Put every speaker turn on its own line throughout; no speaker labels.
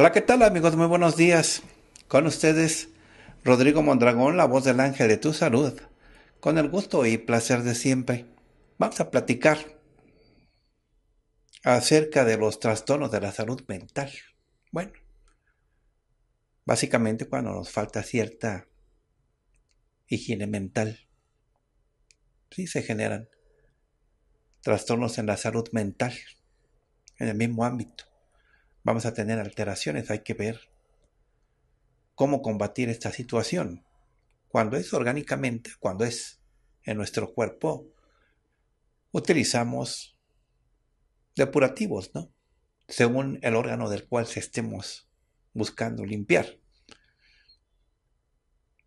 Hola, ¿qué tal amigos? Muy buenos días. Con ustedes, Rodrigo Mondragón, la voz del ángel de tu salud. Con el gusto y placer de siempre, vamos a platicar acerca de los trastornos de la salud mental. Bueno, básicamente cuando nos falta cierta higiene mental, sí se generan trastornos en la salud mental, en el mismo ámbito vamos a tener alteraciones, hay que ver cómo combatir esta situación. Cuando es orgánicamente, cuando es en nuestro cuerpo, utilizamos depurativos, ¿no? Según el órgano del cual se estemos buscando limpiar.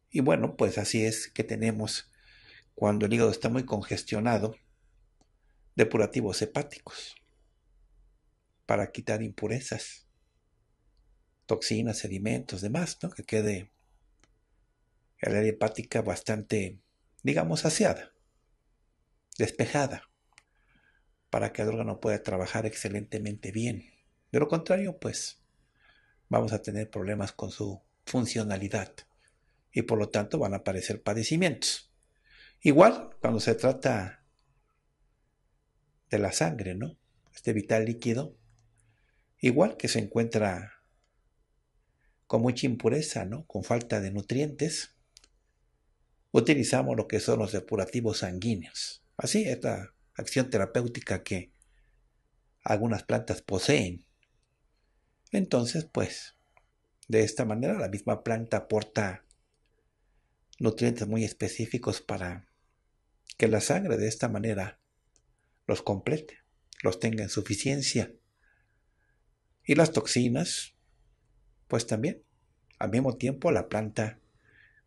Y bueno, pues así es que tenemos, cuando el hígado está muy congestionado, depurativos hepáticos para quitar impurezas, toxinas, sedimentos, demás, ¿no? Que quede el área hepática bastante, digamos, aseada, despejada, para que el órgano pueda trabajar excelentemente bien. De lo contrario, pues, vamos a tener problemas con su funcionalidad y por lo tanto van a aparecer padecimientos. Igual cuando se trata de la sangre, ¿no? Este vital líquido Igual que se encuentra con mucha impureza, ¿no? con falta de nutrientes, utilizamos lo que son los depurativos sanguíneos. Así, esta acción terapéutica que algunas plantas poseen. Entonces, pues, de esta manera la misma planta aporta nutrientes muy específicos para que la sangre de esta manera los complete, los tenga en suficiencia. Y las toxinas, pues también, al mismo tiempo la planta,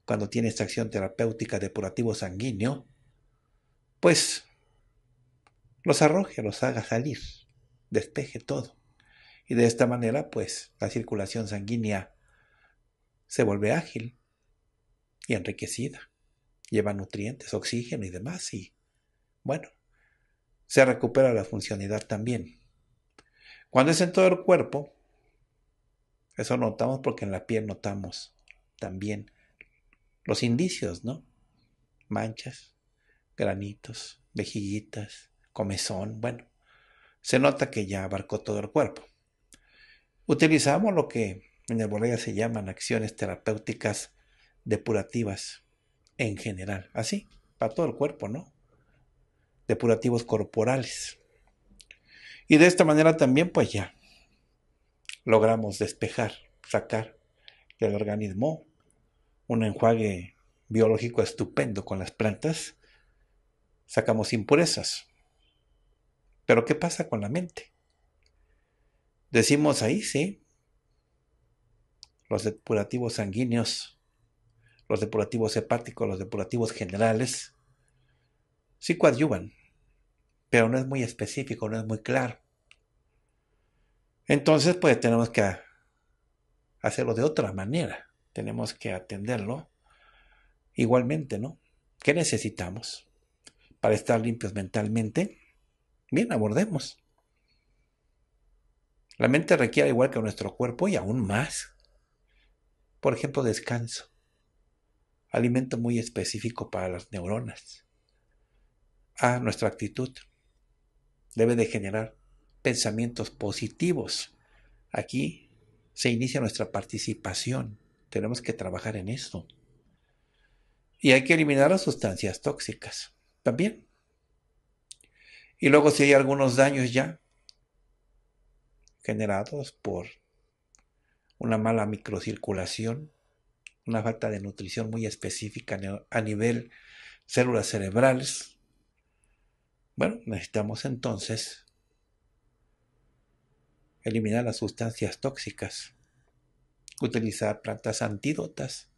cuando tiene esta acción terapéutica depurativo sanguíneo, pues los arroje, los haga salir, despeje todo. Y de esta manera, pues, la circulación sanguínea se vuelve ágil y enriquecida. Lleva nutrientes, oxígeno y demás. Y, bueno, se recupera la funcionalidad también cuando es en todo el cuerpo, eso notamos porque en la piel notamos también los indicios, ¿no? Manchas, granitos, vejiguitas, comezón, bueno, se nota que ya abarcó todo el cuerpo. Utilizamos lo que en el herbolea se llaman acciones terapéuticas depurativas en general, así, para todo el cuerpo, ¿no? Depurativos corporales. Y de esta manera también, pues ya, logramos despejar, sacar del organismo un enjuague biológico estupendo con las plantas, sacamos impurezas. Pero ¿qué pasa con la mente? Decimos ahí, sí, los depurativos sanguíneos, los depurativos hepáticos, los depurativos generales, sí coadyuvan, pero no es muy específico, no es muy claro. Entonces, pues tenemos que hacerlo de otra manera, tenemos que atenderlo igualmente, ¿no? ¿Qué necesitamos para estar limpios mentalmente? Bien, abordemos. La mente requiere igual que nuestro cuerpo y aún más. Por ejemplo, descanso. Alimento muy específico para las neuronas. A nuestra actitud debe de generar pensamientos positivos. Aquí se inicia nuestra participación. Tenemos que trabajar en esto. Y hay que eliminar las sustancias tóxicas también. Y luego si hay algunos daños ya generados por una mala microcirculación, una falta de nutrición muy específica a nivel células cerebrales, bueno, necesitamos entonces eliminar las sustancias tóxicas, utilizar plantas antídotas.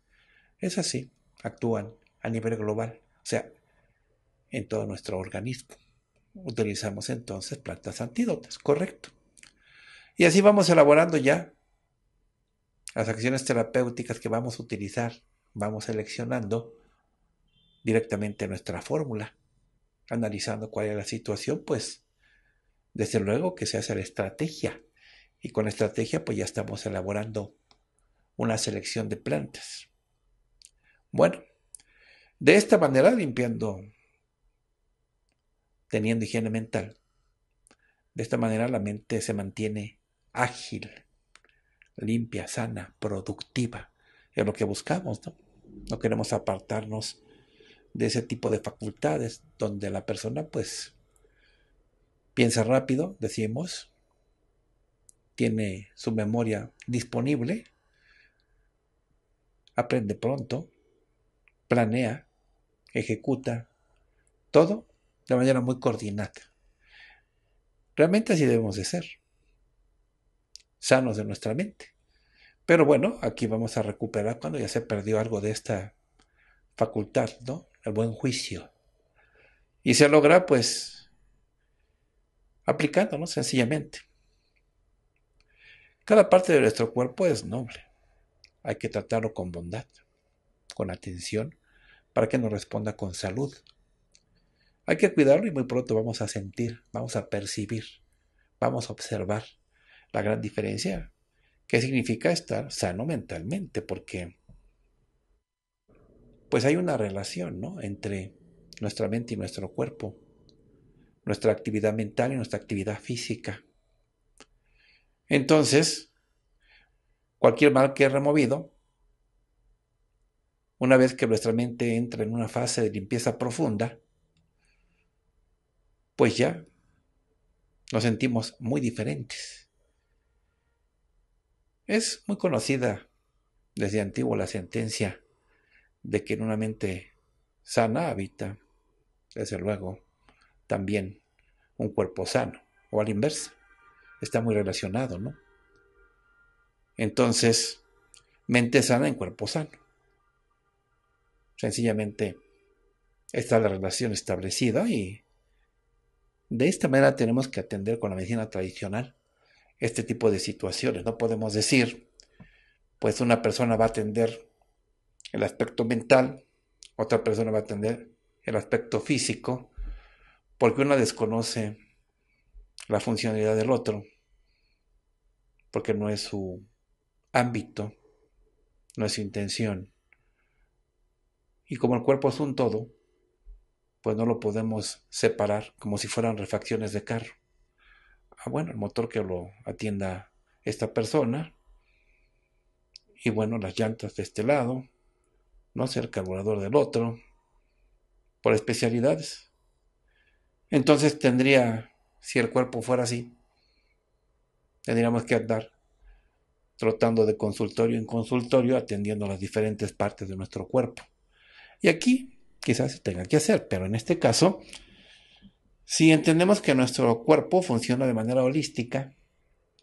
Es así, actúan a nivel global, o sea, en todo nuestro organismo. Utilizamos entonces plantas antídotas, correcto. Y así vamos elaborando ya las acciones terapéuticas que vamos a utilizar, vamos seleccionando directamente nuestra fórmula analizando cuál es la situación, pues desde luego que se hace la estrategia. Y con la estrategia pues ya estamos elaborando una selección de plantas. Bueno, de esta manera limpiando, teniendo higiene mental, de esta manera la mente se mantiene ágil, limpia, sana, productiva. Es lo que buscamos, ¿no? No queremos apartarnos de ese tipo de facultades, donde la persona pues piensa rápido, decimos, tiene su memoria disponible, aprende pronto, planea, ejecuta, todo de manera muy coordinada. Realmente así debemos de ser, sanos de nuestra mente. Pero bueno, aquí vamos a recuperar cuando ya se perdió algo de esta facultad, ¿no? el buen juicio. Y se logra pues aplicándonos sencillamente. Cada parte de nuestro cuerpo es noble. Hay que tratarlo con bondad, con atención, para que nos responda con salud. Hay que cuidarlo y muy pronto vamos a sentir, vamos a percibir, vamos a observar la gran diferencia que significa estar sano mentalmente, porque pues hay una relación ¿no? entre nuestra mente y nuestro cuerpo, nuestra actividad mental y nuestra actividad física. Entonces, cualquier mal que he removido, una vez que nuestra mente entra en una fase de limpieza profunda, pues ya nos sentimos muy diferentes. Es muy conocida desde antiguo la sentencia de que en una mente sana habita, desde luego, también un cuerpo sano, o al inverso, Está muy relacionado, ¿no? Entonces, mente sana en cuerpo sano. Sencillamente, está la relación establecida y de esta manera tenemos que atender con la medicina tradicional este tipo de situaciones. No podemos decir, pues una persona va a atender el aspecto mental, otra persona va a atender el aspecto físico, porque uno desconoce la funcionalidad del otro, porque no es su ámbito, no es su intención. Y como el cuerpo es un todo, pues no lo podemos separar como si fueran refacciones de carro. Ah, bueno, el motor que lo atienda esta persona, y bueno, las llantas de este lado, no ser carburador del otro, por especialidades. Entonces tendría, si el cuerpo fuera así, tendríamos que andar trotando de consultorio en consultorio, atendiendo las diferentes partes de nuestro cuerpo. Y aquí quizás se tenga que hacer, pero en este caso, si entendemos que nuestro cuerpo funciona de manera holística,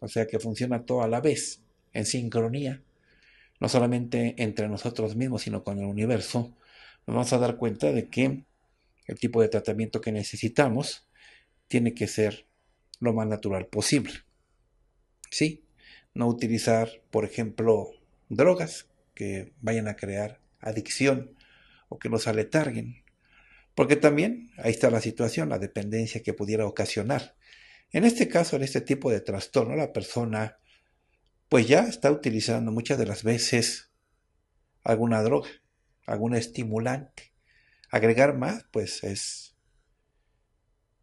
o sea que funciona todo a la vez, en sincronía, no solamente entre nosotros mismos, sino con el universo, nos vamos a dar cuenta de que el tipo de tratamiento que necesitamos tiene que ser lo más natural posible. ¿Sí? No utilizar, por ejemplo, drogas que vayan a crear adicción o que nos aletarguen. Porque también ahí está la situación, la dependencia que pudiera ocasionar. En este caso, en este tipo de trastorno, la persona pues ya está utilizando muchas de las veces alguna droga, algún estimulante. Agregar más, pues es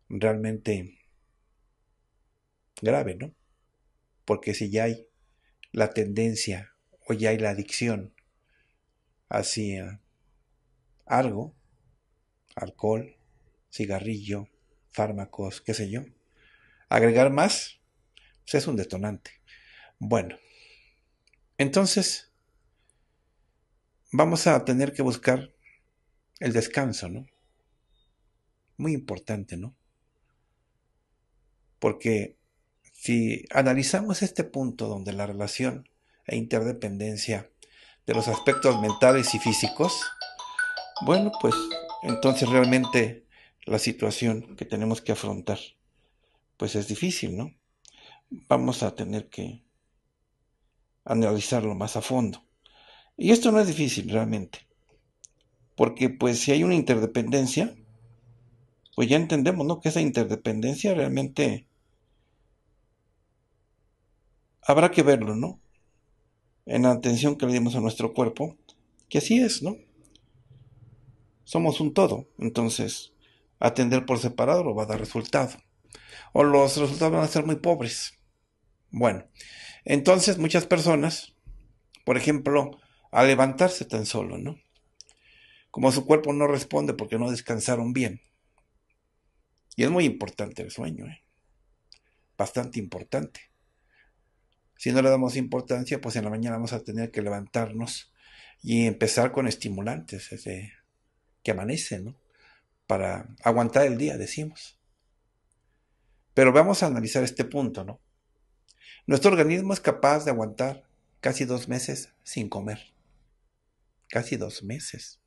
realmente grave, ¿no? Porque si ya hay la tendencia o ya hay la adicción hacia algo, alcohol, cigarrillo, fármacos, qué sé yo, agregar más pues, es un detonante. Bueno, entonces vamos a tener que buscar el descanso, ¿no? Muy importante, ¿no? Porque si analizamos este punto donde la relación e interdependencia de los aspectos mentales y físicos, bueno, pues entonces realmente la situación que tenemos que afrontar, pues es difícil, ¿no? Vamos a tener que analizarlo más a fondo. Y esto no es difícil realmente, porque pues si hay una interdependencia, pues ya entendemos, ¿no? Que esa interdependencia realmente habrá que verlo, ¿no? En la atención que le dimos a nuestro cuerpo, que así es, ¿no? Somos un todo, entonces atender por separado lo va a dar resultado. O los resultados van a ser muy pobres. Bueno, entonces muchas personas, por ejemplo, al levantarse tan solo, ¿no? Como su cuerpo no responde porque no descansaron bien. Y es muy importante el sueño, ¿eh? bastante importante. Si no le damos importancia, pues en la mañana vamos a tener que levantarnos y empezar con estimulantes este, que amanecen, ¿no? Para aguantar el día, decimos. Pero vamos a analizar este punto, ¿no? Nuestro organismo es capaz de aguantar casi dos meses sin comer. Casi dos meses.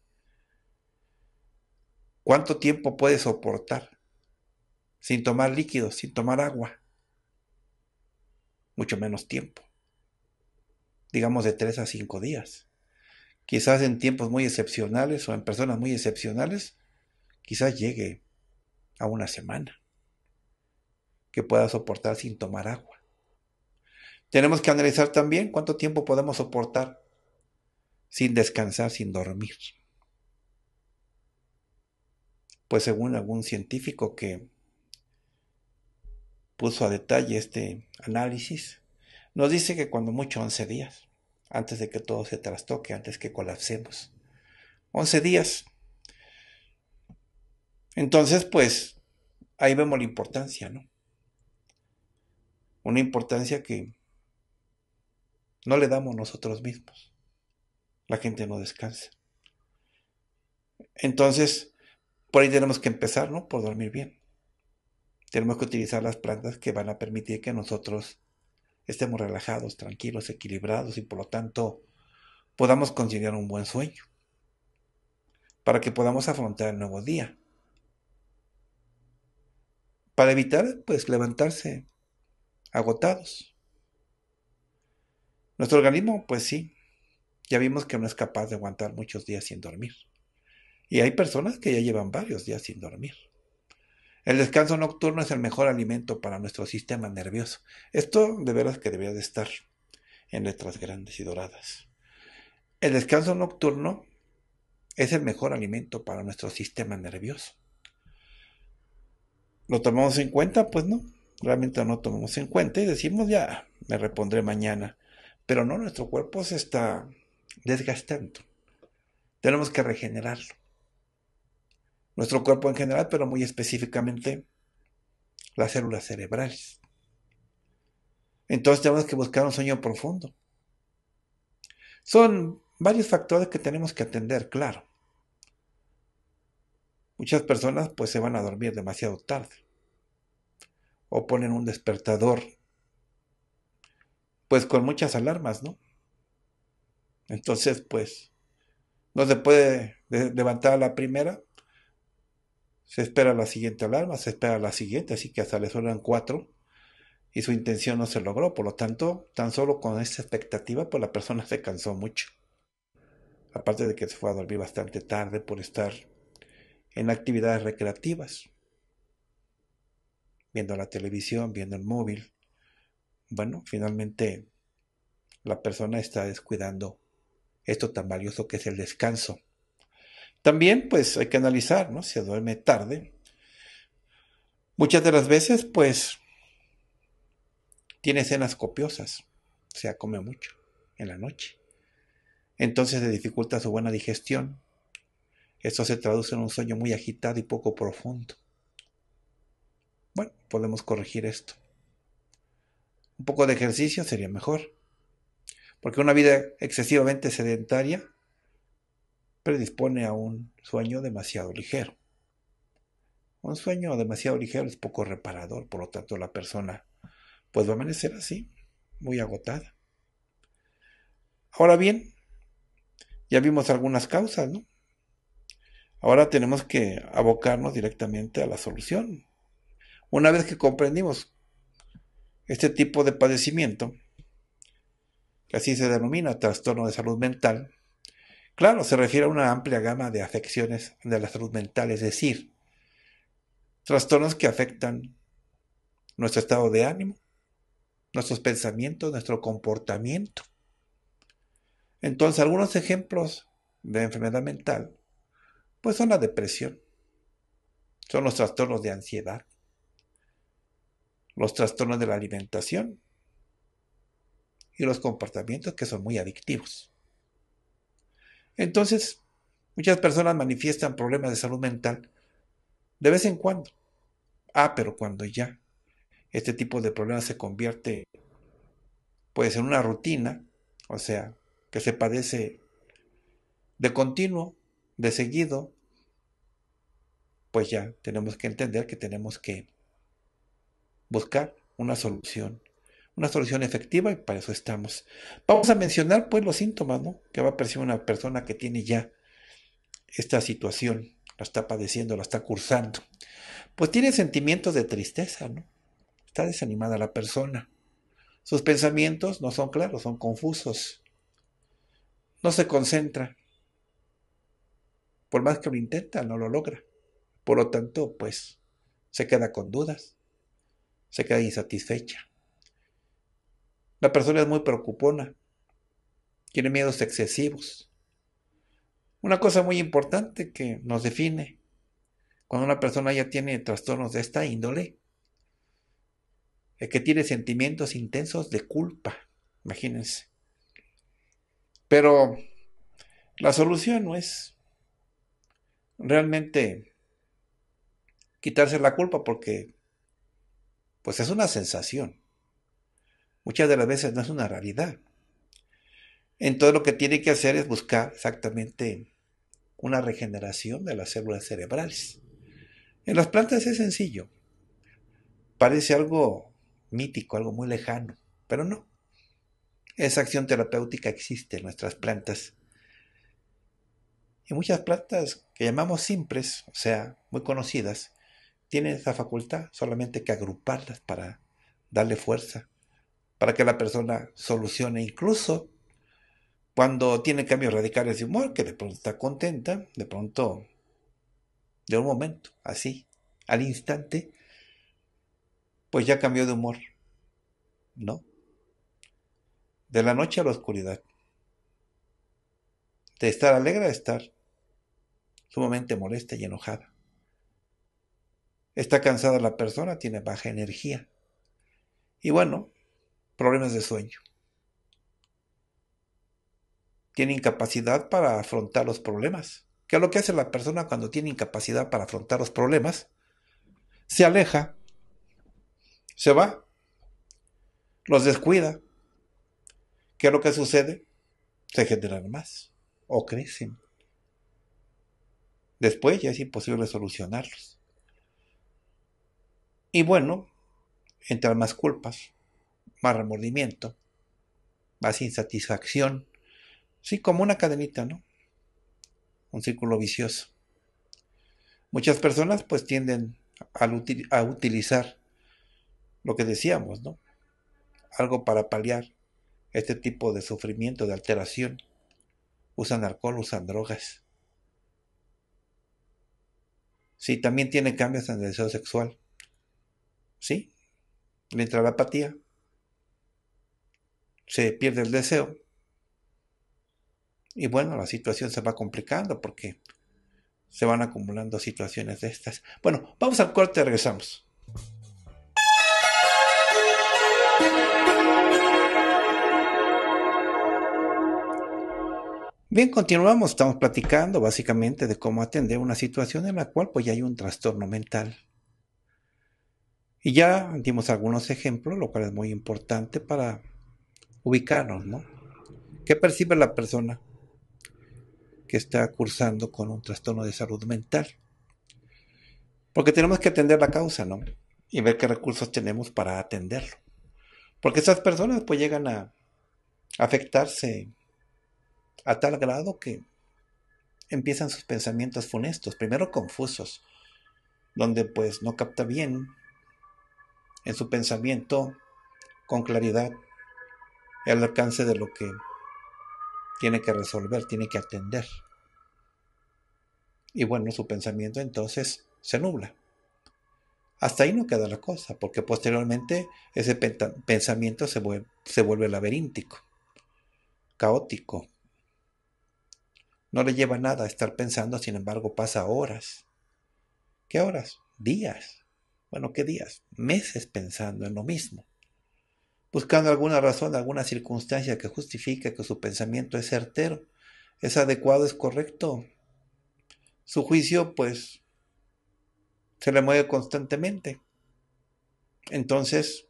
¿Cuánto tiempo puede soportar sin tomar líquidos, sin tomar agua? Mucho menos tiempo. Digamos de tres a cinco días. Quizás en tiempos muy excepcionales o en personas muy excepcionales, quizás llegue a una semana que pueda soportar sin tomar agua. Tenemos que analizar también cuánto tiempo podemos soportar sin descansar, sin dormir. Pues según algún científico que puso a detalle este análisis, nos dice que cuando mucho 11 días, antes de que todo se trastoque, antes que colapsemos. 11 días. Entonces, pues, ahí vemos la importancia, ¿no? Una importancia que no le damos nosotros mismos. La gente no descansa. Entonces, por ahí tenemos que empezar, ¿no? Por dormir bien. Tenemos que utilizar las plantas que van a permitir que nosotros estemos relajados, tranquilos, equilibrados y por lo tanto podamos conseguir un buen sueño. Para que podamos afrontar el nuevo día. Para evitar, pues, levantarse agotados. Nuestro organismo, pues sí, ya vimos que no es capaz de aguantar muchos días sin dormir. Y hay personas que ya llevan varios días sin dormir. El descanso nocturno es el mejor alimento para nuestro sistema nervioso. Esto de veras que debería de estar en letras grandes y doradas. El descanso nocturno es el mejor alimento para nuestro sistema nervioso. ¿Lo tomamos en cuenta? Pues no, realmente no lo tomamos en cuenta y decimos ya, me repondré mañana. Pero no, nuestro cuerpo se está desgastando. Tenemos que regenerarlo. Nuestro cuerpo en general, pero muy específicamente las células cerebrales. Entonces tenemos que buscar un sueño profundo. Son varios factores que tenemos que atender, claro. Muchas personas pues se van a dormir demasiado tarde o ponen un despertador pues con muchas alarmas, ¿no? Entonces, pues, no se puede levantar la primera, se espera la siguiente alarma, se espera la siguiente, así que hasta le suenan cuatro y su intención no se logró. Por lo tanto, tan solo con esa expectativa, pues la persona se cansó mucho. Aparte de que se fue a dormir bastante tarde por estar en actividades recreativas, viendo la televisión, viendo el móvil, bueno, finalmente la persona está descuidando esto tan valioso que es el descanso. También pues hay que analizar, ¿no? Se duerme tarde. Muchas de las veces pues tiene cenas copiosas, o sea, come mucho en la noche. Entonces se dificulta su buena digestión. Esto se traduce en un sueño muy agitado y poco profundo. Bueno, podemos corregir esto poco de ejercicio sería mejor. Porque una vida excesivamente sedentaria predispone a un sueño demasiado ligero. Un sueño demasiado ligero es poco reparador, por lo tanto la persona pues va a amanecer así, muy agotada. Ahora bien, ya vimos algunas causas, Ahora tenemos que abocarnos directamente a la solución. Una vez que comprendimos este tipo de padecimiento, que así se denomina trastorno de salud mental, claro, se refiere a una amplia gama de afecciones de la salud mental, es decir, trastornos que afectan nuestro estado de ánimo, nuestros pensamientos, nuestro comportamiento. Entonces, algunos ejemplos de enfermedad mental, pues son la depresión, son los trastornos de ansiedad, los trastornos de la alimentación y los comportamientos que son muy adictivos. Entonces, muchas personas manifiestan problemas de salud mental de vez en cuando. Ah, pero cuando ya este tipo de problemas se convierte pues en una rutina, o sea, que se padece de continuo, de seguido, pues ya tenemos que entender que tenemos que buscar una solución, una solución efectiva y para eso estamos. Vamos a mencionar pues los síntomas ¿no? que va a percibir una persona que tiene ya esta situación, la está padeciendo, la está cursando. Pues tiene sentimientos de tristeza, ¿no? Está desanimada la persona. Sus pensamientos no son claros, son confusos. No se concentra. Por más que lo intenta, no lo logra. Por lo tanto, pues se queda con dudas se queda insatisfecha. La persona es muy preocupona, tiene miedos excesivos. Una cosa muy importante que nos define cuando una persona ya tiene trastornos de esta índole es que tiene sentimientos intensos de culpa, imagínense. Pero la solución no es realmente quitarse la culpa porque pues es una sensación. Muchas de las veces no es una realidad. Entonces lo que tiene que hacer es buscar exactamente una regeneración de las células cerebrales. En las plantas es sencillo. Parece algo mítico, algo muy lejano, pero no. Esa acción terapéutica existe en nuestras plantas. Y muchas plantas que llamamos simples, o sea, muy conocidas, tienen esa facultad, solamente que agruparlas para darle fuerza, para que la persona solucione incluso cuando tiene cambios radicales de humor, que de pronto está contenta, de pronto, de un momento, así, al instante, pues ya cambió de humor, ¿no? De la noche a la oscuridad, de estar alegre a estar sumamente molesta y enojada. Está cansada la persona, tiene baja energía. Y bueno, problemas de sueño. Tiene incapacidad para afrontar los problemas. ¿Qué es lo que hace la persona cuando tiene incapacidad para afrontar los problemas? Se aleja, se va, los descuida. ¿Qué es lo que sucede? Se generan más o crecen. Después ya es imposible solucionarlos. Y bueno, entran más culpas, más remordimiento, más insatisfacción. Sí, como una cadenita, ¿no? Un círculo vicioso. Muchas personas pues tienden a, a utilizar lo que decíamos, ¿no? Algo para paliar este tipo de sufrimiento, de alteración. Usan alcohol, usan drogas. Sí, también tiene cambios en el deseo sexual. ¿Sí? Le entra la apatía. Se pierde el deseo. Y bueno, la situación se va complicando porque se van acumulando situaciones de estas. Bueno, vamos al corte, regresamos. Bien, continuamos. Estamos platicando básicamente de cómo atender una situación en la cual pues ya hay un trastorno mental. Y ya dimos algunos ejemplos, lo cual es muy importante para ubicarnos, ¿no? ¿Qué percibe la persona que está cursando con un trastorno de salud mental? Porque tenemos que atender la causa, ¿no? Y ver qué recursos tenemos para atenderlo. Porque esas personas pues llegan a afectarse a tal grado que empiezan sus pensamientos funestos, primero confusos, donde pues no capta bien en su pensamiento con claridad el alcance de lo que tiene que resolver, tiene que atender. Y bueno, su pensamiento entonces se nubla. Hasta ahí no queda la cosa, porque posteriormente ese pensamiento se vuelve, se vuelve laberíntico, caótico. No le lleva nada a estar pensando, sin embargo pasa horas. ¿Qué horas? Días, bueno, ¿qué días? Meses pensando en lo mismo, buscando alguna razón, alguna circunstancia que justifique que su pensamiento es certero, es adecuado, es correcto. Su juicio, pues, se le mueve constantemente. Entonces,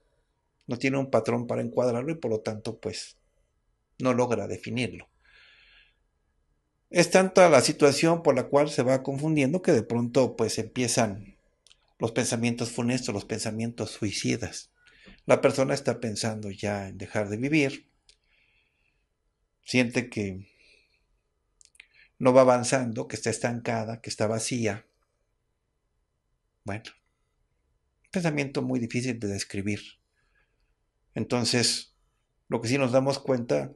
no tiene un patrón para encuadrarlo y por lo tanto, pues, no logra definirlo. Es tanta la situación por la cual se va confundiendo que de pronto, pues, empiezan los pensamientos funestos, los pensamientos suicidas. La persona está pensando ya en dejar de vivir, siente que no va avanzando, que está estancada, que está vacía. Bueno, pensamiento muy difícil de describir. Entonces, lo que sí nos damos cuenta,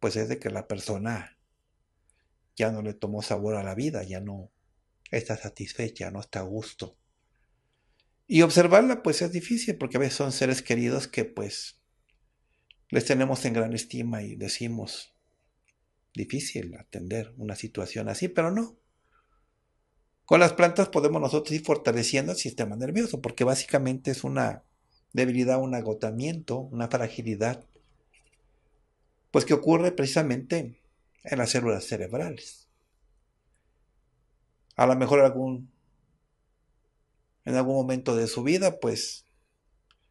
pues es de que la persona ya no le tomó sabor a la vida, ya no, está satisfecha, no está a gusto. Y observarla pues es difícil porque a veces son seres queridos que pues les tenemos en gran estima y decimos, difícil atender una situación así, pero no. Con las plantas podemos nosotros ir fortaleciendo el sistema nervioso porque básicamente es una debilidad, un agotamiento, una fragilidad, pues que ocurre precisamente en las células cerebrales a lo mejor algún, en algún momento de su vida, pues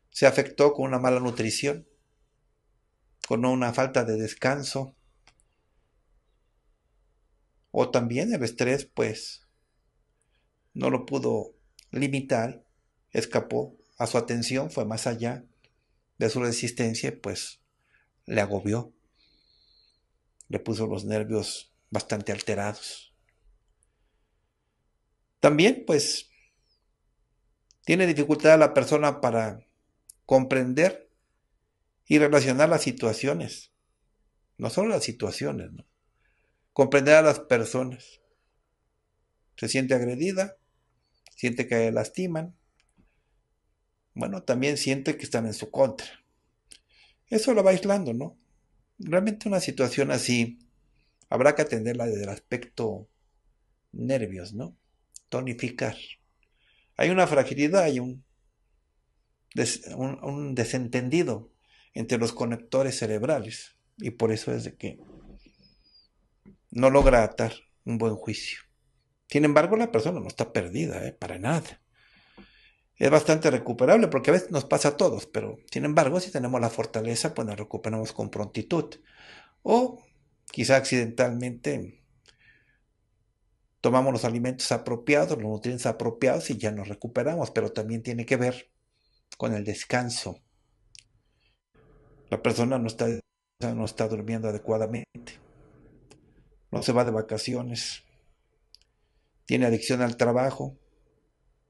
se afectó con una mala nutrición, con una falta de descanso, o también el estrés, pues no lo pudo limitar, escapó a su atención, fue más allá de su resistencia, pues le agobió, le puso los nervios bastante alterados. También, pues, tiene dificultad la persona para comprender y relacionar las situaciones. No solo las situaciones, ¿no? Comprender a las personas. Se siente agredida, siente que lastiman. Bueno, también siente que están en su contra. Eso lo va aislando, ¿no? Realmente una situación así habrá que atenderla desde el aspecto nervios, ¿no? tonificar. Hay una fragilidad, hay un, un, desentendido entre los conectores cerebrales y por eso es de que no logra atar un buen juicio. Sin embargo, la persona no está perdida, ¿eh? para nada. Es bastante recuperable porque a veces nos pasa a todos, pero sin embargo, si tenemos la fortaleza, pues nos recuperamos con prontitud. O quizá accidentalmente tomamos los alimentos apropiados, los nutrientes apropiados y ya nos recuperamos, pero también tiene que ver con el descanso. La persona no está, no está durmiendo adecuadamente, no se va de vacaciones, tiene adicción al trabajo,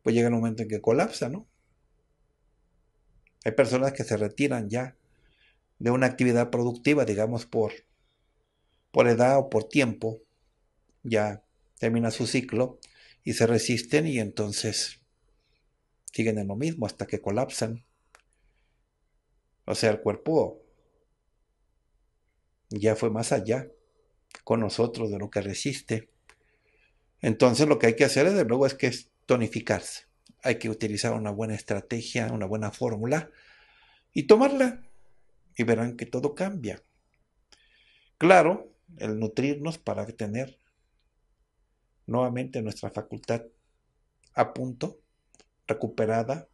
pues llega el momento en que colapsa, ¿no? Hay personas que se retiran ya de una actividad productiva, digamos, por, por edad o por tiempo, ya termina su ciclo y se resisten y entonces siguen en lo mismo hasta que colapsan. O sea, el cuerpo ya fue más allá con nosotros de lo que resiste. Entonces lo que hay que hacer desde luego es que es tonificarse. Hay que utilizar una buena estrategia, una buena fórmula y tomarla y verán que todo cambia. Claro, el nutrirnos para tener nuevamente nuestra facultad a punto, recuperada,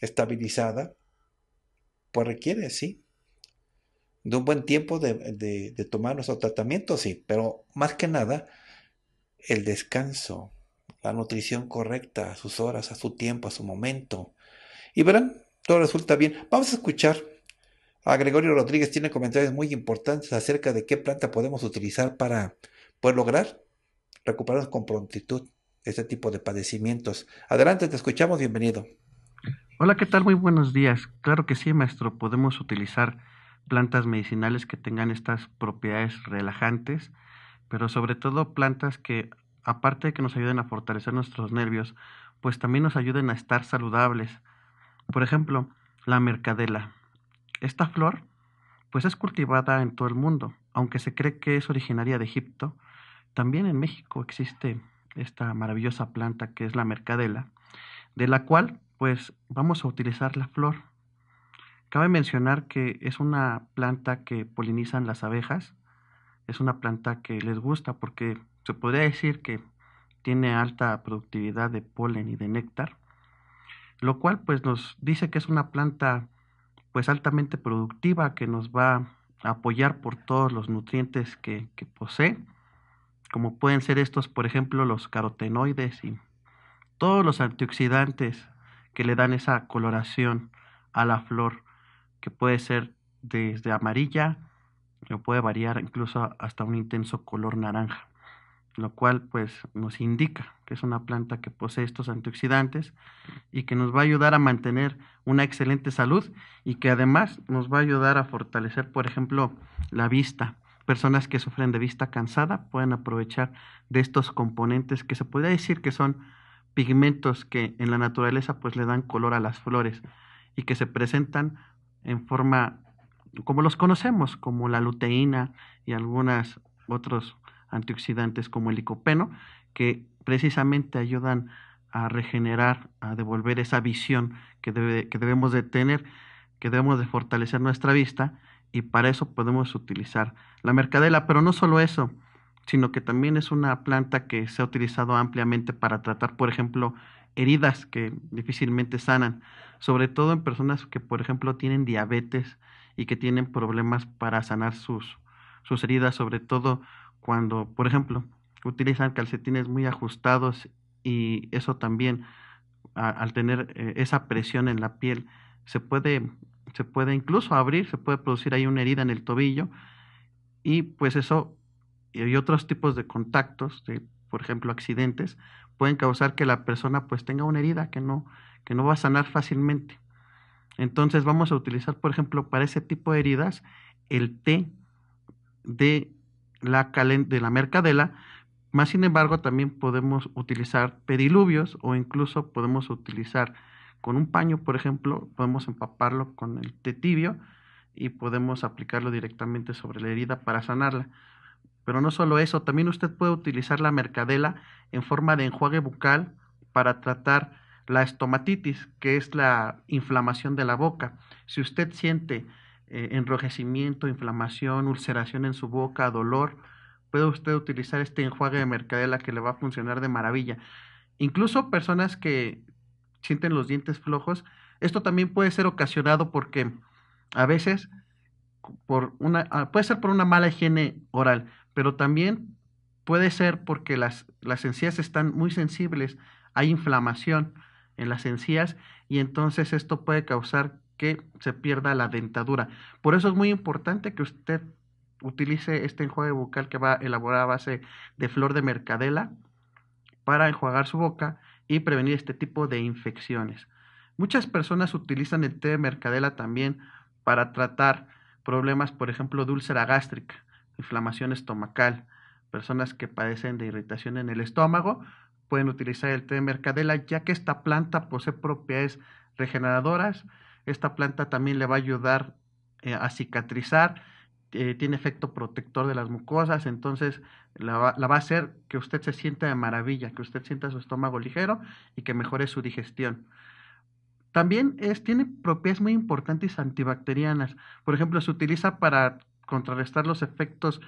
estabilizada, pues requiere, sí, de un buen tiempo de, tomar nuestro tratamiento, sí, pero más que nada, el descanso, la nutrición correcta, a sus horas, a su tiempo, a su momento. Y verán, todo resulta bien. Vamos a escuchar a Gregorio Rodríguez, tiene comentarios muy importantes acerca de qué planta podemos utilizar para poder pues, lograr recuperados con prontitud este tipo de padecimientos. Adelante, te escuchamos, bienvenido.
Hola, ¿qué tal? Muy buenos días. Claro que sí, maestro, podemos utilizar plantas medicinales que tengan estas propiedades relajantes, pero sobre todo plantas que, aparte de que nos ayuden a fortalecer nuestros nervios, pues también nos ayuden a estar saludables. Por ejemplo, la mercadela. Esta flor, pues es cultivada en todo el mundo, aunque se cree que es originaria de Egipto, también en México existe esta maravillosa planta que es la mercadela, de la cual pues vamos a utilizar la flor. Cabe mencionar que es una planta que polinizan las abejas, es una planta que les gusta porque se podría decir que tiene alta productividad de polen y de néctar, lo cual pues nos dice que es una planta pues altamente productiva que nos va a apoyar por todos los nutrientes que, que posee como pueden ser estos, por ejemplo, los carotenoides y todos los antioxidantes que le dan esa coloración a la flor, que puede ser desde amarilla, o puede variar incluso hasta un intenso color naranja, lo cual pues nos indica que es una planta que posee estos antioxidantes y que nos va a ayudar a mantener una excelente salud y que además nos va a ayudar a fortalecer, por ejemplo, la vista personas que sufren de vista cansada pueden aprovechar de estos componentes que se podría decir que son pigmentos que en la naturaleza pues le dan color a las flores y que se presentan en forma como los conocemos, como la luteína y algunos otros antioxidantes como el licopeno, que precisamente ayudan a regenerar, a devolver esa visión que, que debemos de tener, que debemos de fortalecer nuestra vista y para eso podemos utilizar la mercadela, pero no solo eso, sino que también es una planta que se ha utilizado ampliamente para tratar, por ejemplo, heridas que difícilmente sanan, sobre todo en personas que, por ejemplo, tienen diabetes y que tienen problemas para sanar sus, sus heridas, sobre todo cuando, por ejemplo, utilizan calcetines muy ajustados y eso también, al tener eh, esa presión en la piel, se puede se puede incluso abrir, se puede producir ahí una herida en el tobillo y pues eso y otros tipos de contactos, por ejemplo accidentes, pueden causar que la persona pues tenga una herida que no, que no va a sanar fácilmente. Entonces vamos a utilizar, por ejemplo, para ese tipo de heridas, el té de la, de la mercadela, más sin embargo también podemos utilizar pediluvios o incluso podemos utilizar con un paño, por ejemplo, podemos empaparlo con el té tibio y podemos aplicarlo directamente sobre la herida para sanarla. Pero no solo eso, también usted puede utilizar la mercadela en forma de enjuague bucal para tratar la estomatitis, que es la inflamación de la boca. Si usted siente eh, enrojecimiento, inflamación, ulceración en su boca, dolor, puede usted utilizar este enjuague de mercadela que le va a funcionar de maravilla. Incluso personas que sienten los dientes flojos. Esto también puede ser ocasionado porque a veces por una, ah, puede ser por una mala higiene oral, pero también puede ser porque las, las encías están muy sensibles, hay inflamación en las encías y entonces esto puede causar que se pierda la dentadura. Por eso es muy importante que usted utilice este enjuague bucal que va a elaborar a base de flor de mercadela para enjuagar su boca y prevenir este tipo de infecciones. Muchas personas utilizan el té de mercadela también para tratar problemas, por ejemplo, de úlcera gástrica, inflamación estomacal. Personas que padecen de irritación en el estómago pueden utilizar el té de mercadela, ya que esta planta posee propiedades regeneradoras. Esta planta también le va a ayudar eh, a cicatrizar eh, tiene efecto protector de las mucosas, entonces la va, a hacer que usted se sienta de maravilla, que usted sienta su estómago ligero y que mejore su digestión. También es, tiene propiedades muy importantes antibacterianas. Por ejemplo, se utiliza para contrarrestar los efectos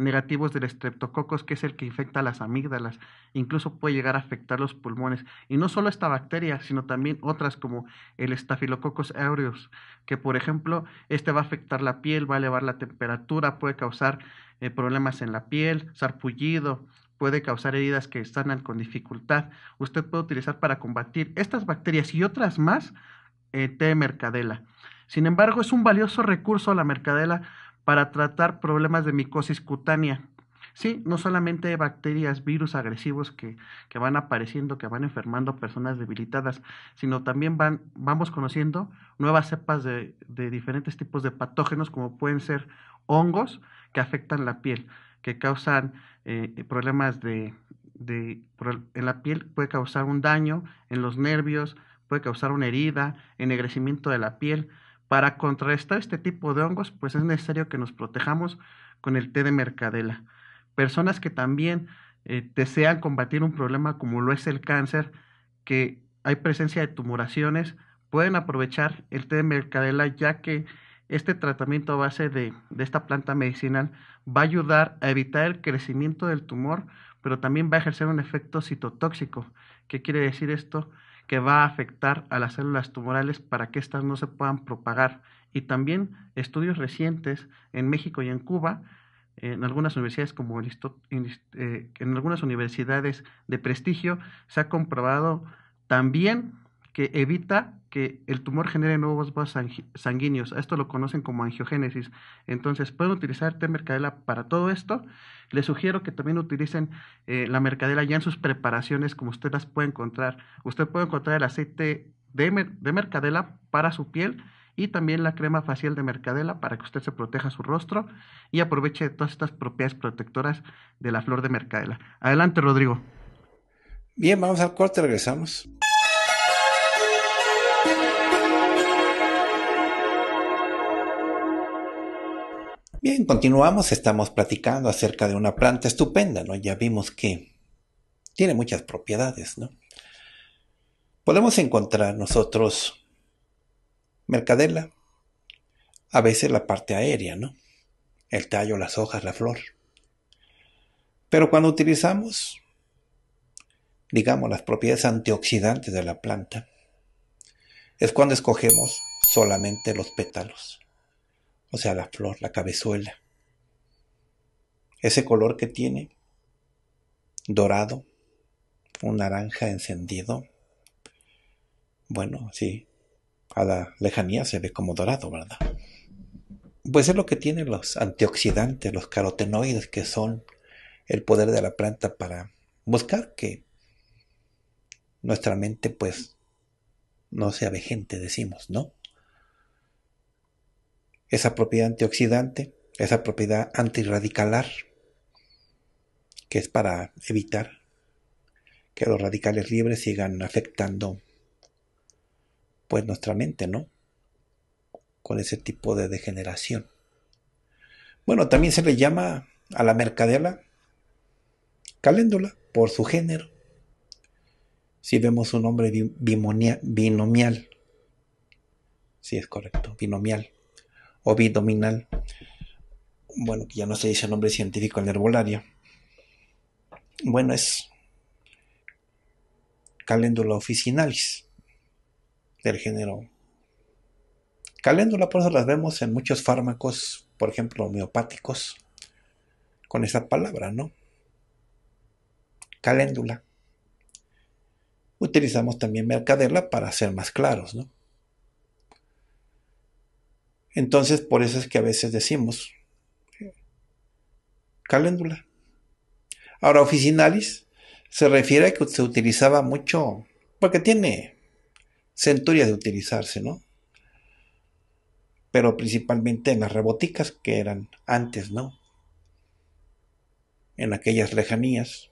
negativos del estreptococos, que es el que infecta las amígdalas, incluso puede llegar a afectar los pulmones. Y no solo esta bacteria, sino también otras como el estafilococos aureus, que por ejemplo, este va a afectar la piel, va a elevar la temperatura, puede causar eh, problemas en la piel, sarpullido, puede causar heridas que sanan con dificultad. Usted puede utilizar para combatir estas bacterias y otras más eh, mercadela. Sin embargo, es un valioso recurso la mercadela para tratar problemas de micosis cutánea. Sí, no solamente bacterias, virus agresivos que, van apareciendo, que van enfermando personas debilitadas, sino también van, vamos conociendo nuevas cepas de, diferentes tipos de patógenos, como pueden ser hongos que afectan la piel, que causan eh, problemas de, en la piel, puede causar un daño en los nervios, puede causar una herida, ennegrecimiento de la piel. Para contrarrestar este tipo de hongos, pues es necesario que nos protejamos con el té de mercadela. Personas que también eh, desean combatir un problema como lo es el cáncer, que hay presencia de tumoraciones, pueden aprovechar el té de mercadela ya que este tratamiento a base de, de, esta planta medicinal va a ayudar a evitar el crecimiento del tumor, pero también va a ejercer un efecto citotóxico. ¿Qué quiere decir esto? que va a afectar a las células tumorales para que éstas no se puedan propagar. Y también estudios recientes en México y en Cuba, en algunas universidades como eh, en algunas universidades de prestigio, se ha comprobado también que evita que el tumor genere nuevos vasos sanguíneos. Esto lo conocen como angiogénesis. Entonces, pueden utilizar té mercadela para todo esto. Les sugiero que también utilicen eh, la mercadela ya en sus preparaciones, como usted las puede encontrar. Usted puede encontrar el aceite de, de mercadela para su piel y también la crema facial de mercadela para que usted se proteja su rostro y aproveche todas estas propiedades protectoras de la flor de mercadela. Adelante, Rodrigo. Bien, vamos al corte, regresamos.
Bien, continuamos, estamos platicando acerca de una planta estupenda, ¿no? Ya vimos que tiene muchas propiedades, ¿no? Podemos encontrar nosotros mercadela, a veces la parte aérea, ¿no? El tallo, las hojas, la flor. Pero cuando utilizamos, digamos, las propiedades antioxidantes de la planta, es cuando escogemos solamente los pétalos o sea, la flor, la cabezuela. Ese color que tiene, dorado, un naranja encendido. Bueno, sí, a la lejanía se ve como dorado, ¿verdad? Pues es lo que tienen los antioxidantes, los carotenoides, que son el poder de la planta para buscar que nuestra mente pues no sea vejente, decimos, ¿no? esa propiedad antioxidante, esa propiedad antirradicalar, que es para evitar que los radicales libres sigan afectando pues nuestra mente, ¿no? Con ese tipo de degeneración. Bueno, también se le llama a la mercadela caléndula por su género. Si vemos un nombre binomial, si sí es correcto, binomial o Bueno, que ya no se dice el nombre científico en la Bueno, es Calendula officinalis del género. Caléndula, por eso las vemos en muchos fármacos, por ejemplo, homeopáticos, con esa palabra, ¿no? Caléndula. Utilizamos también mercadela para ser más claros, ¿no? Entonces, por eso es que a veces decimos caléndula. Ahora, oficinalis se refiere a que se utilizaba mucho, porque tiene centurias de utilizarse, ¿no? Pero principalmente en las reboticas que eran antes, ¿no? En aquellas lejanías,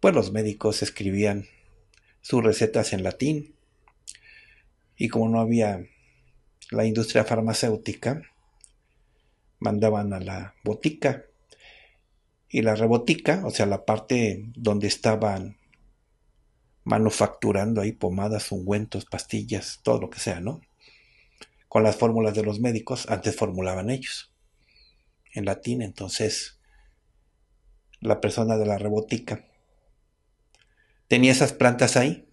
pues los médicos escribían sus recetas en latín y como no había la industria farmacéutica, mandaban a la botica y la rebotica, o sea, la parte donde estaban manufacturando ahí pomadas, ungüentos, pastillas, todo lo que sea, ¿no? Con las fórmulas de los médicos, antes formulaban ellos en latín, entonces la persona de la rebotica tenía esas plantas ahí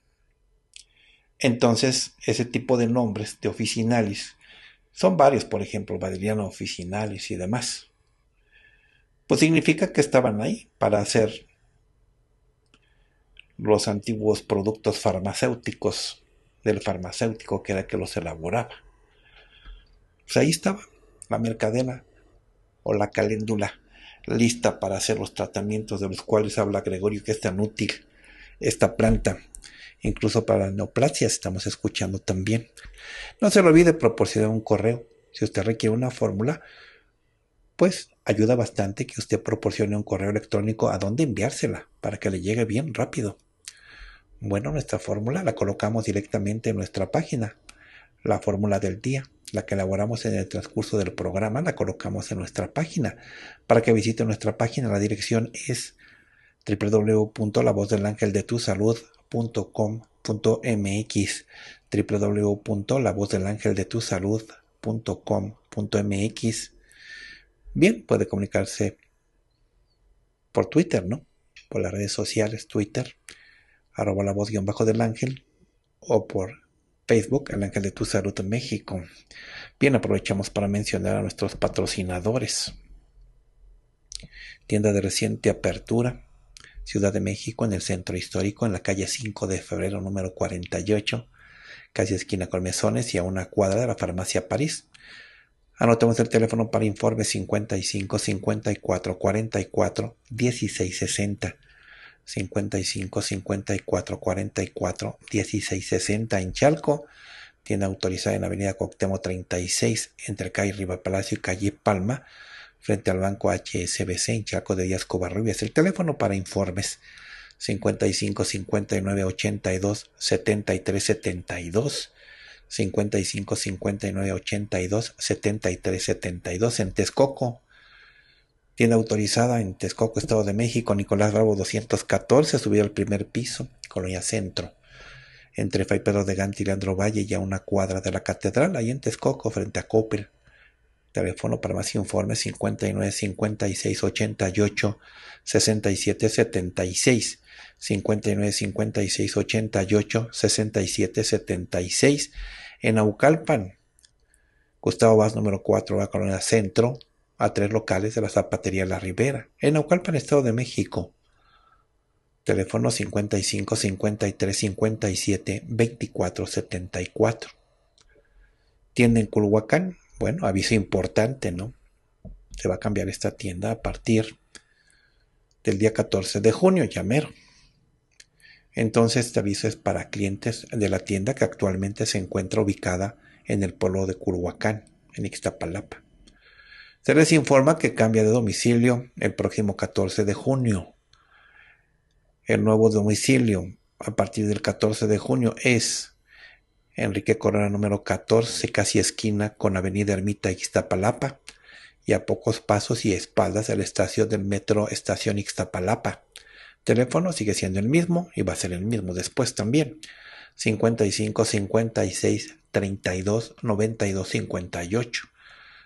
entonces, ese tipo de nombres de oficinalis, son varios, por ejemplo, Badriano oficinalis y demás, pues significa que estaban ahí para hacer los antiguos productos farmacéuticos del farmacéutico que era que los elaboraba. Pues ahí estaba la mercadena o la caléndula lista para hacer los tratamientos de los cuales habla Gregorio que es tan útil esta planta Incluso para la neoplasia estamos escuchando también. No se olvide proporcionar un correo. Si usted requiere una fórmula, pues ayuda bastante que usted proporcione un correo electrónico a dónde enviársela para que le llegue bien rápido. Bueno, nuestra fórmula la colocamos directamente en nuestra página. La fórmula del día, la que elaboramos en el transcurso del programa, la colocamos en nuestra página. Para que visite nuestra página, la dirección es salud tu www.lavozdelangeldetusalud.com.mx Bien, puede comunicarse por Twitter, ¿no? Por las redes sociales, Twitter, arroba la voz guión bajo del ángel, o por Facebook, El Ángel de Tu Salud México. Bien, aprovechamos para mencionar a nuestros patrocinadores. Tienda de reciente apertura, Ciudad de México, en el centro histórico, en la calle 5 de febrero número 48, casi esquina Colmesones y a una cuadra de la farmacia París. Anotemos el teléfono para informe 55 54 44 16 60. 55 54 44 16 60 en Chalco. Tienda autorizada en Avenida Coctemo 36, entre calle Riva Palacio y calle Palma frente al banco HSBC en Chaco de Díaz Covarrubias. El teléfono para informes 55 59 82 73 72 55 59 82 73 72 en Texcoco. Tienda autorizada en Texcoco, Estado de México, Nicolás Bravo 214, subido al primer piso, Colonia Centro. Entre Fay Pedro de Gante y Leandro Valle, ya una cuadra de la catedral, ahí en Texcoco, frente a Coppel. Teléfono para más informes 59 56 88 67 76. 59 56 88 67 76. En Aucalpan, Gustavo Vaz número 4, la colonia Centro, a tres locales de la Zapatería La Ribera. En Aucalpan, Estado de México. Teléfono 55 53 57 24 74. Tienda en Culhuacán, bueno, aviso importante, ¿no? Se va a cambiar esta tienda a partir del día 14 de junio, llamero. Entonces este aviso es para clientes de la tienda que actualmente se encuentra ubicada en el polo de Curhuacán, en Ixtapalapa. Se les informa que cambia de domicilio el próximo 14 de junio. El nuevo domicilio a partir del 14 de junio es Enrique Corona número 14, casi esquina con Avenida Ermita Ixtapalapa, y a pocos pasos y espaldas el estacio estación del metro Estación Ixtapalapa. teléfono sigue siendo el mismo y va a ser el mismo después también. 55 56 32 92 58.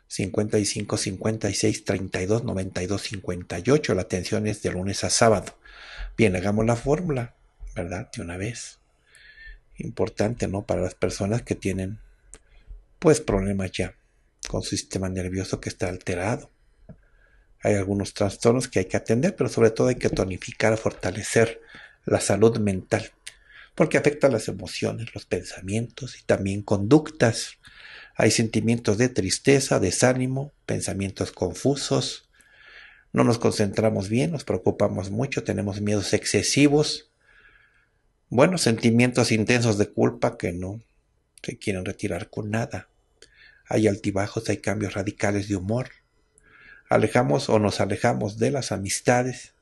55 56 32 92 58. La atención es de lunes a sábado. Bien, hagamos la fórmula, ¿verdad? De una vez importante, ¿no? Para las personas que tienen, pues, problemas ya con su sistema nervioso que está alterado. Hay algunos trastornos que hay que atender, pero sobre todo hay que tonificar, fortalecer la salud mental, porque afecta las emociones, los pensamientos y también conductas. Hay sentimientos de tristeza, desánimo, pensamientos confusos, no nos concentramos bien, nos preocupamos mucho, tenemos miedos excesivos, bueno, sentimientos intensos de culpa que no se quieren retirar con nada. Hay altibajos, hay cambios radicales de humor. Alejamos o nos alejamos de las amistades,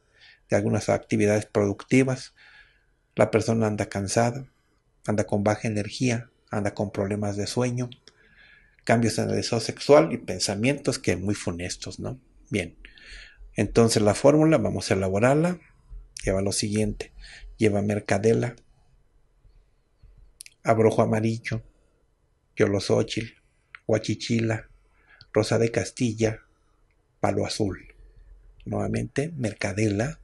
de algunas actividades productivas. La persona anda cansada, anda con baja energía, anda con problemas de sueño, cambios en el deseo sexual y pensamientos que muy funestos, ¿no? Bien. Entonces la fórmula vamos a elaborarla. Lleva lo siguiente lleva mercadela, abrojo amarillo, yolosóchil, huachichila, rosa de castilla, palo azul. Nuevamente, mercadela,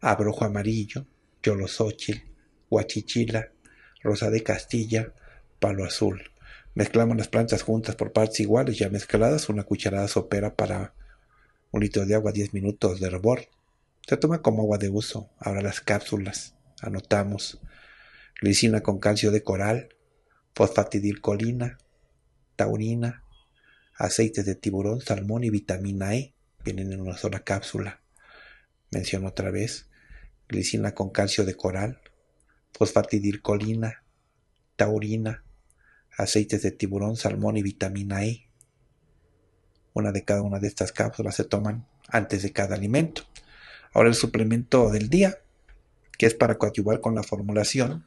abrojo amarillo, yolosóchil, huachichila, rosa de castilla, palo azul. Mezclamos las plantas juntas por partes iguales, ya mezcladas, una cucharada sopera para un litro de agua, 10 minutos de hervor. Se toma como agua de uso. Ahora las cápsulas anotamos glicina con calcio de coral, fosfatidilcolina, taurina, aceites de tiburón, salmón y vitamina E. Vienen en una sola cápsula. Menciono otra vez, glicina con calcio de coral, fosfatidilcolina, taurina, aceites de tiburón, salmón y vitamina E. Una de cada una de estas cápsulas se toman antes de cada alimento. Ahora el suplemento del día, que es para coadyuvar con la formulación,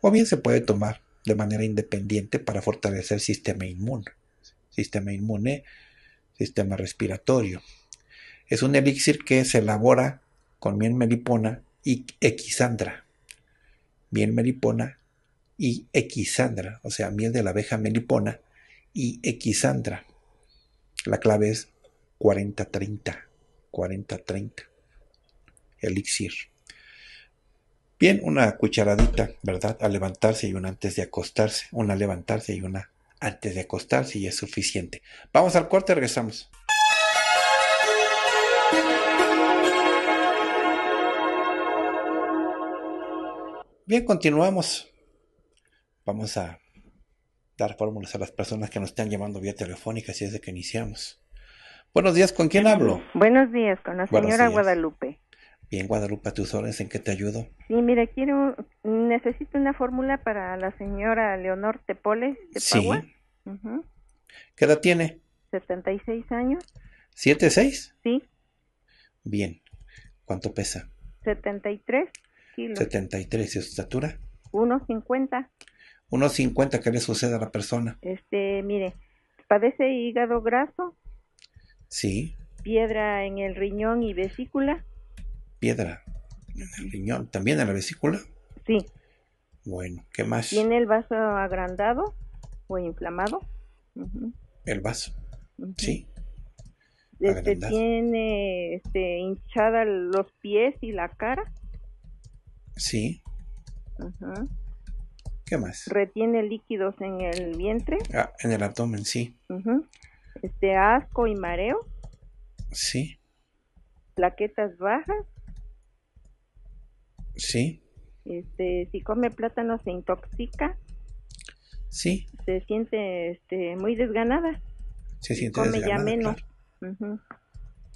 o bien se puede tomar de manera independiente para fortalecer el sistema inmune, sistema inmune, sistema respiratorio. Es un elixir que se elabora con miel melipona y equisandra. Miel melipona y equisandra, o sea, miel de la abeja melipona y equisandra. La clave es 40-30, 40-30, elixir. Bien, una cucharadita, ¿verdad? a levantarse y una antes de acostarse. Una levantarse y una antes de acostarse y es suficiente. Vamos al corte, regresamos. Bien, continuamos. Vamos a dar fórmulas a las personas que nos están llamando vía telefónica si es de que iniciamos. Buenos días, ¿con quién hablo?
Buenos días, con la señora Guadalupe.
Bien, Guadalupe, tus ¿en qué te ayudo?
Sí, mire, quiero, mm, necesito una fórmula para la señora Leonor Tepole.
de Sí. ¿Qué edad tiene?
76 años.
¿76? seis? Sí. Bien. ¿Cuánto pesa?
73 kilos.
73. ¿Y su estatura?
1,50.
1,50. ¿Qué le sucede a la persona?
Este, mire, padece hígado graso. Sí. Piedra en el riñón y vesícula
piedra en el riñón, también en la vesícula. Sí. Bueno, ¿qué más? Tiene
el vaso agrandado o inflamado.
El vaso, sí. Este,
tiene este, hinchada los pies y la cara.
Sí. ¿Qué más?
Retiene líquidos en el vientre.
Ah, en el abdomen, sí.
Este asco y mareo. Sí. Plaquetas bajas. Sí. Este, si come plátano se intoxica. Sí. Se siente este, muy desganada.
Se siente come desganada. Come ya menos.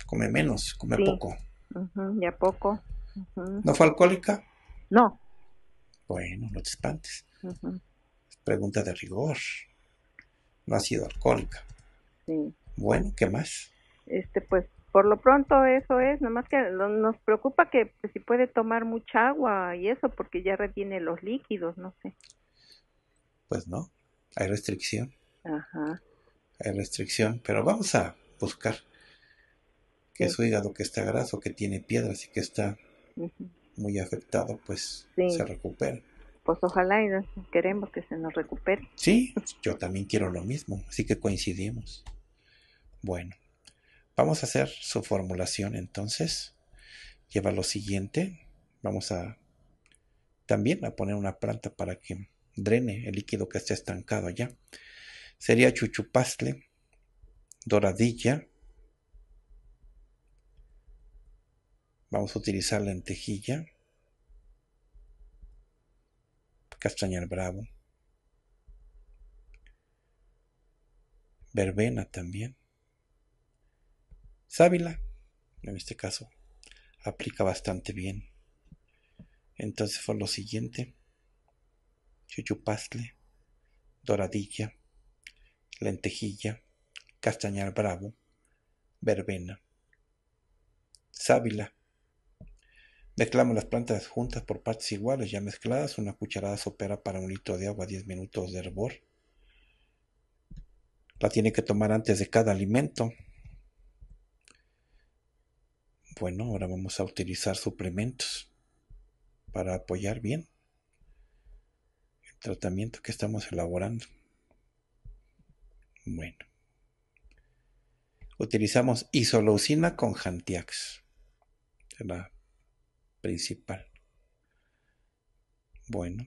Come menos, come poco.
ya poco.
¿No
fue alcohólica? No. Bueno, no te espantes. Pregunta de rigor. No ha sido alcohólica. Sí. Bueno, ¿qué más?
Este, pues por lo pronto eso es, más que nos preocupa que si puede tomar mucha agua y eso porque ya retiene los líquidos, no sé.
Pues no, hay restricción. Ajá. Hay restricción, pero vamos a buscar que eso su hígado que está graso, que tiene piedras y que está muy afectado, pues se recupere.
Pues ojalá y queremos que se nos recupere.
Sí, yo también quiero lo mismo, así que coincidimos. Bueno, Vamos a hacer su formulación entonces. Lleva lo siguiente. Vamos a también a poner una planta para que drene el líquido que está estancado allá. Sería chuchupastle, doradilla. Vamos a utilizar lentejilla, castañar bravo, verbena también. Sábila, en este caso, aplica bastante bien. Entonces fue lo siguiente. Chuchupastle, doradilla, lentejilla, castañar bravo, verbena, sábila. Declamo las plantas juntas por partes iguales, ya mezcladas, una cucharada sopera para un litro de agua, 10 minutos de hervor. La tiene que tomar antes de cada alimento. Bueno, ahora vamos a utilizar suplementos para apoyar bien el tratamiento que estamos elaborando. Bueno. Utilizamos isoleucina con Hantiax, la principal. Bueno,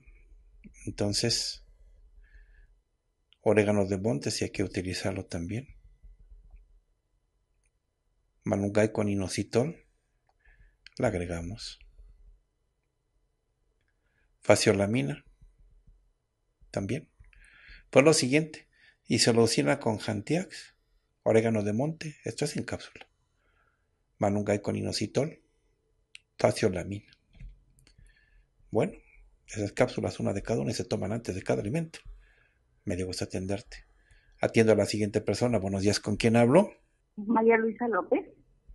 entonces, orégano de monte si hay que utilizarlo también. Manungay con inositol, la agregamos. Faciolamina, también. Pues lo siguiente, y se ocina con jantiax, orégano de monte, esto es en cápsula. Manungay con inositol, faciolamina. Bueno, esas cápsulas, una de cada una, se toman antes de cada alimento. Me dio gusto atenderte. Atiendo a la siguiente persona. Buenos días, ¿con quién hablo?
María Luisa López.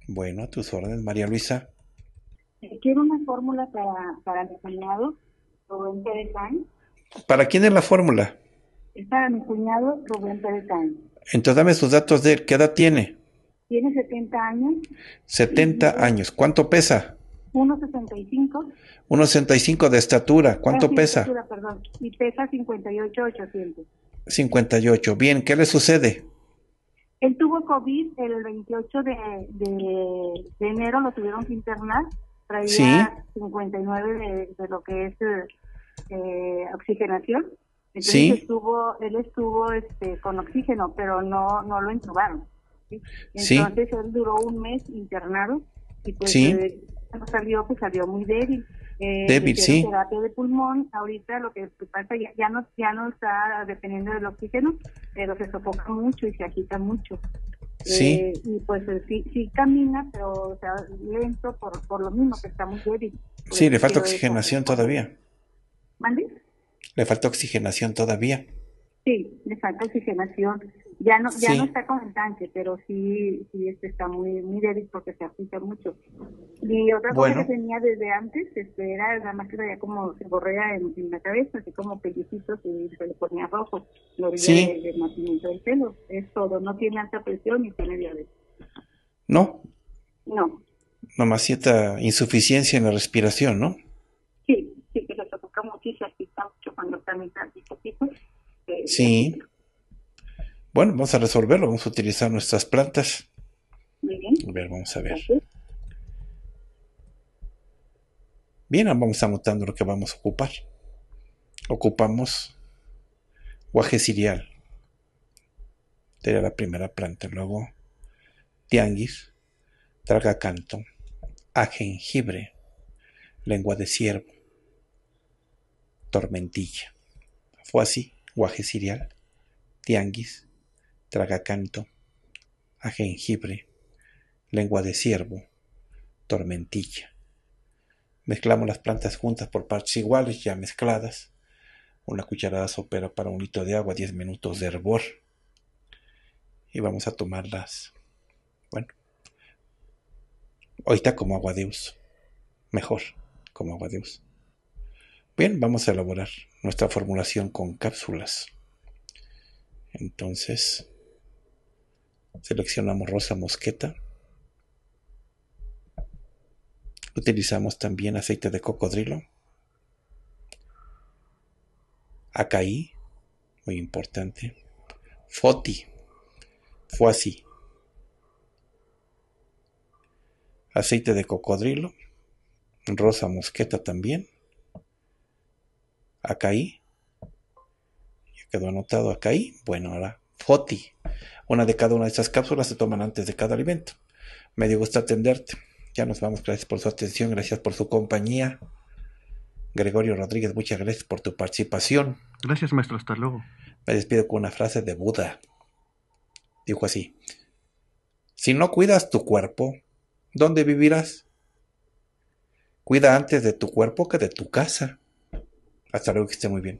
Bueno, a tus órdenes, María Luisa.
Quiero una fórmula para, para mi cuñado, Rubén Pérez Sainz.
¿Para quién es la fórmula?
Es para mi cuñado, Rubén Pérez Sainz.
Entonces dame sus datos de él. ¿Qué edad tiene?
Tiene 70 años.
70 años. ¿Cuánto pesa?
1.65.
1.65 de estatura. Ah, ¿Cuánto pesa? Estatura,
perdón. Y pesa 58,800.
58. Bien, ¿qué le sucede?
Él tuvo COVID el 28 de, enero, lo tuvieron que internar, traía 59 de, lo que es eh, oxigenación. Entonces estuvo, él estuvo este, con oxígeno, pero no, lo entubaron. Entonces él duró un mes internado y pues eh, salió, pues salió muy débil. Eh, Débil, sí. de pulmón, ahorita lo que pasa ya, ya, no ya no está dependiendo del oxígeno, pero se sofoca mucho y se agita mucho. Sí. Eh, y pues eh, sí, camina, pero lento por, por lo mismo que está muy débil. sí, le falta oxigenación todavía. ¿Mande?
Le falta oxigenación todavía.
Sí, le falta oxigenación. Ya no, ya no está con el tanque, pero sí, sí este está muy, muy débil porque se aplica mucho. Y otra cosa que tenía desde antes, este, era la máquina ya como se borrea en, la cabeza, así como pellicitos y se le ponía rojo, lo sí. el de del pelo, es todo, no tiene alta presión ni tiene diabetes. No. No.
Nomás cierta insuficiencia en la respiración, ¿no?
Sí, sí, que se toca muchísimo, y se mucho cuando está en y poquito. Eh, sí.
Bueno, vamos a resolverlo, vamos a utilizar nuestras plantas. A ver, vamos a ver. Bien, vamos anotando lo que vamos a ocupar. Ocupamos guaje cereal. Sería la primera planta. Luego, tianguis, tragacanto, jengibre lengua de ciervo, tormentilla. Fue así, guaje cereal, tianguis, tragacanto, a jengibre, lengua de ciervo, tormentilla. Mezclamos las plantas juntas por partes iguales ya mezcladas. Una cucharada sopera para un litro de agua, 10 minutos de hervor. Y vamos a tomarlas. Bueno, ahorita como agua de uso. Mejor como agua de uso. Bien, vamos a elaborar nuestra formulación con cápsulas. Entonces, Seleccionamos rosa mosqueta. Utilizamos también aceite de cocodrilo. Acaí, muy importante. Foti, fuasi. Aceite de cocodrilo. Rosa mosqueta también. Acaí. Ya quedó anotado acaí. Bueno, ahora Joti, Una de cada una de estas cápsulas se toman antes de cada alimento. Me dio gusto atenderte. Ya nos vamos. Gracias por su atención. Gracias por su compañía. Gregorio Rodríguez, muchas gracias por tu participación.
Gracias, maestro. Hasta luego.
Me despido con una frase de Buda. Dijo así. Si no cuidas tu cuerpo, ¿dónde vivirás? Cuida antes de tu cuerpo que de tu casa. Hasta luego, que esté muy bien.